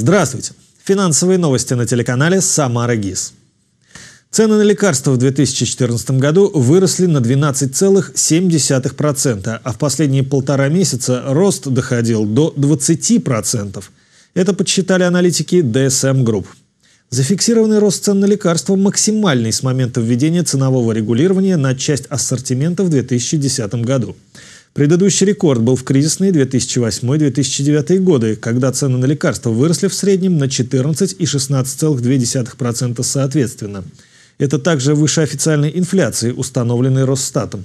Здравствуйте! Финансовые новости на телеканале «Самара ГИС». Цены на лекарства в 2014 году выросли на 12,7%, а в последние полтора месяца рост доходил до 20%. Это подсчитали аналитики DSM Group. Зафиксированный рост цен на лекарства максимальный с момента введения ценового регулирования на часть ассортимента в 2010 году. Предыдущий рекорд был в кризисные 2008-2009 годы, когда цены на лекарства выросли в среднем на 14 и 16,2% соответственно. Это также выше официальной инфляции, установленной Росстатом.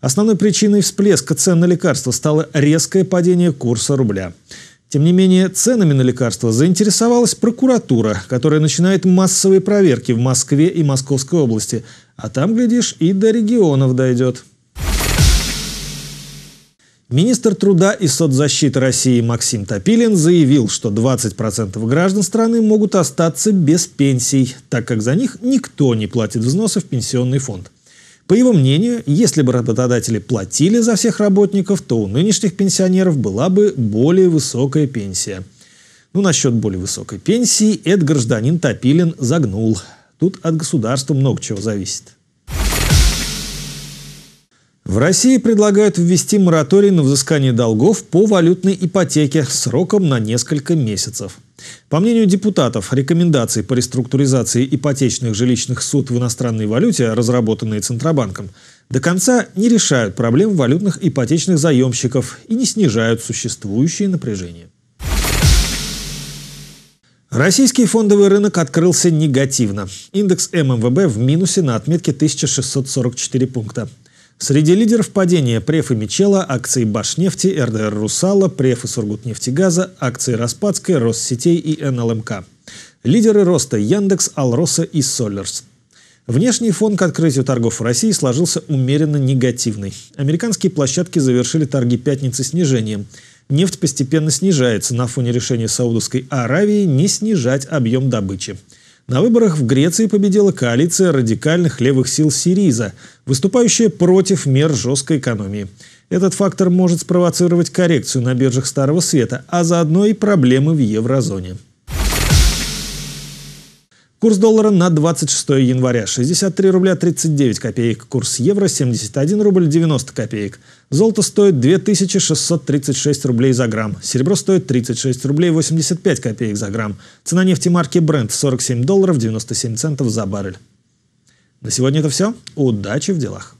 Основной причиной всплеска цен на лекарства стало резкое падение курса рубля. Тем не менее, ценами на лекарства заинтересовалась прокуратура, которая начинает массовые проверки в Москве и Московской области. А там, глядишь, и до регионов дойдет. Министр труда и соцзащиты России Максим Топилин заявил, что 20% граждан страны могут остаться без пенсий, так как за них никто не платит взносы в пенсионный фонд. По его мнению, если бы работодатели платили за всех работников, то у нынешних пенсионеров была бы более высокая пенсия. Ну, насчет более высокой пенсии, этот гражданин Топилин загнул. Тут от государства много чего зависит. В России предлагают ввести мораторий на взыскание долгов по валютной ипотеке сроком на несколько месяцев. По мнению депутатов, рекомендации по реструктуризации ипотечных жилищных суд в иностранной валюте, разработанные Центробанком, до конца не решают проблем валютных ипотечных заемщиков и не снижают существующие напряжения. Российский фондовый рынок открылся негативно. Индекс ММВБ в минусе на отметке 1644 пункта. Среди лидеров падения и Мичела, акции Башнефти, РДР Русала, и Сургутнефтегаза, акции Распадской, Россетей и НЛМК. Лидеры роста Яндекс, Алроса и Солерс. Внешний фон к открытию торгов в России сложился умеренно негативный. Американские площадки завершили торги пятницы снижением. Нефть постепенно снижается на фоне решения Саудовской Аравии не снижать объем добычи. На выборах в Греции победила коалиция радикальных левых сил Сириза, выступающая против мер жесткой экономии. Этот фактор может спровоцировать коррекцию на биржах Старого Света, а заодно и проблемы в еврозоне. Курс доллара на 26 января 63 рубля 39 копеек. Курс евро 71 рубль 90 копеек. Золото стоит 2636 рублей за грамм. Серебро стоит 36 рублей 85 копеек за грамм. Цена нефти марки Brent 47 долларов 97 центов за баррель. На сегодня это все. Удачи в делах.